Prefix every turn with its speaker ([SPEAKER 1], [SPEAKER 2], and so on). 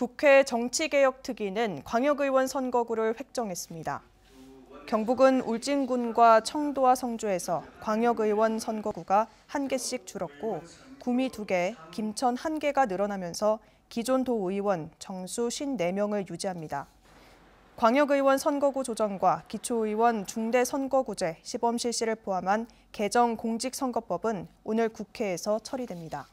[SPEAKER 1] 국회 정치개혁특위는 광역의원 선거구를 획정했습니다. 경북은 울진군과 청도와 성주에서 광역의원 선거구가 한 개씩 줄었고 구미 2개 김천 한개가 늘어나면서 기존 도의원 정수 54명을 유지합니다. 광역의원 선거구 조정과 기초의원 중대선거구제 시범 실시를 포함한 개정 공직선거법은 오늘 국회에서 처리됩니다.